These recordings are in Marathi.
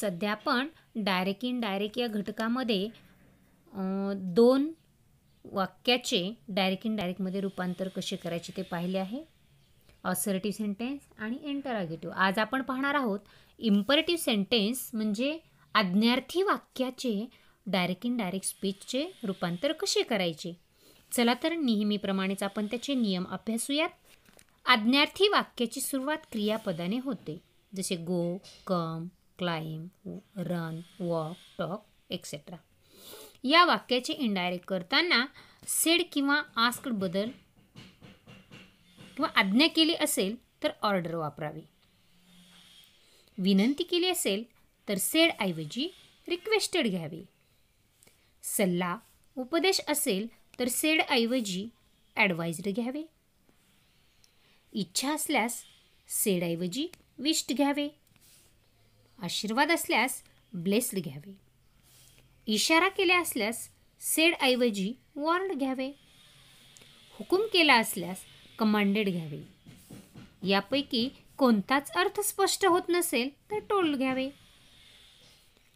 सध्या आपण डायरेक्ट इन डायरेक्ट या घटकामध्ये दोन वाक्याचे डायरेक्ट इन डायरेक्टमध्ये रूपांतर कसे करायचे ते पाहिले आहे ऑसरेटिव्ह सेंटेन्स आणि इंटरागेटिव्ह आज आपण पाहणार आहोत इम्परेटिव्ह सेंटेन्स म्हणजे आज्ञार्थी वाक्याचे डायरेक्ट इन डायरेक्ट स्पीचचे रूपांतर कसे करायचे चला तर नेहमीप्रमाणेच आपण त्याचे नियम अभ्यासूयात आज्ञार्थी वाक्याची सुरुवात क्रियापदाने होते जसे go come climb run walk talk etcetera या वाक्याचे इनडायरेक्ट करताना सेड किंवा आस्कड बदल किंवा आज्ञा केली असेल तर ऑर्डर वापरावी विनंती केली असेल तर सेड ऐवजी रिक्वेस्टेड घ्यावी सल्ला उपदेश असेल तर सेड ऐवजी ॲडवायजरी घ्यावे इच्छा असल्यास सेड ऐवजी विष्ट घ्यावे आशीर्वाद असल्यास ब्लेस्ड घ्यावे इशारा केला असल्यास सेडऐवजी वॉर्ड घ्यावे हुकूम केला असल्यास कमांडेड घ्यावे यापैकी कोणताच अर्थ स्पष्ट होत नसेल तर टोल घ्यावे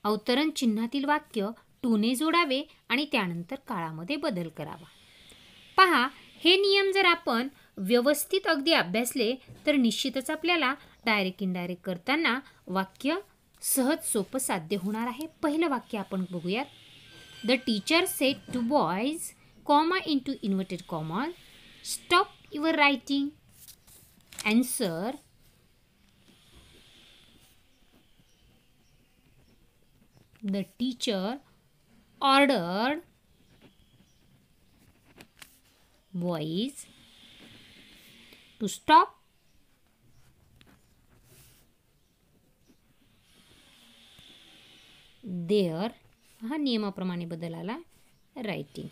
अवतरण चिन्हातील वाक्य टूने जोडावे आणि त्यानंतर काळामध्ये बदल करावा पहा हे नियम जर आपण व्यवस्थित अगदी अभ्यासले तर निश्चितच आपल्याला डायरेक्ट इनडायरेक्ट करताना वाक्य सहज सोपं साध्य होणार आहे पहिलं वाक्य आपण बघूयात the teacher said to boys comma into inverted comma stop your writing answer the teacher order boys to stop their हा नियमाप्रमाणे बदल आला writing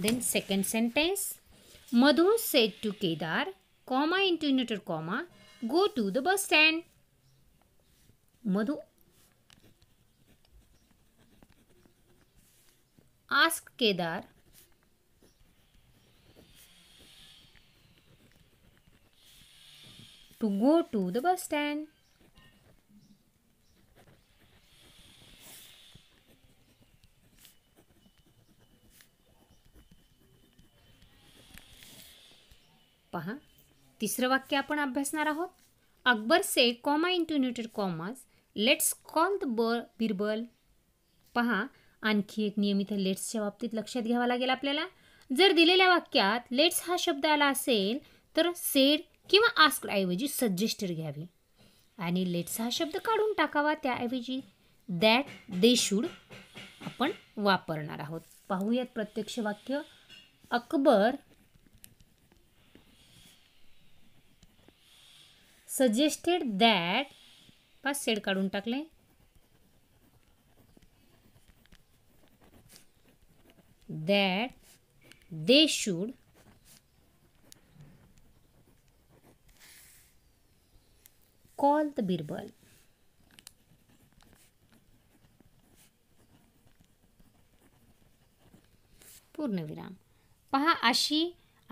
then second sentence Madhu said to Kedar comma into inverted comma go to the bus stand Madhu asked Kedar to go to the bus stand. पहा तिसरं वाक्य आपण अभ्यासणार आहोत Akbar said comma into inverted commas let's call the ब बिरबल पहा आणखी एक नियमित लेट्सच्या बाबतीत लक्षात घ्यावा लागेल आपल्याला जर दिलेल्या वाक्यात लेट्स हा शब्द आला असेल तर सेड किंवा आस्कड ऐवजी सजेस्टेड घ्यावी आणि लेट्स हा शब्द काढून टाकावा त्याऐवजी दॅट दे शूड आपण वापरणार आहोत पाहूयात प्रत्यक्ष वाक्य अकबर सजेस्टेड दॅट पास सेड काढून टाकले that they should call the Birbal. पूर्णविराम पहा अशी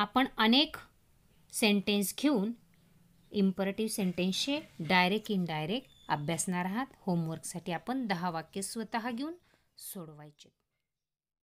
आपण अनेक सेंटेन्स घेऊन इम्परेटिव्ह सेंटेन्सचे डायरेक्ट इनडायरेक्ट अभ्यासणार आहात होमवर्कसाठी आपण दहा वाक्य स्वतः घेऊन सोडवायचे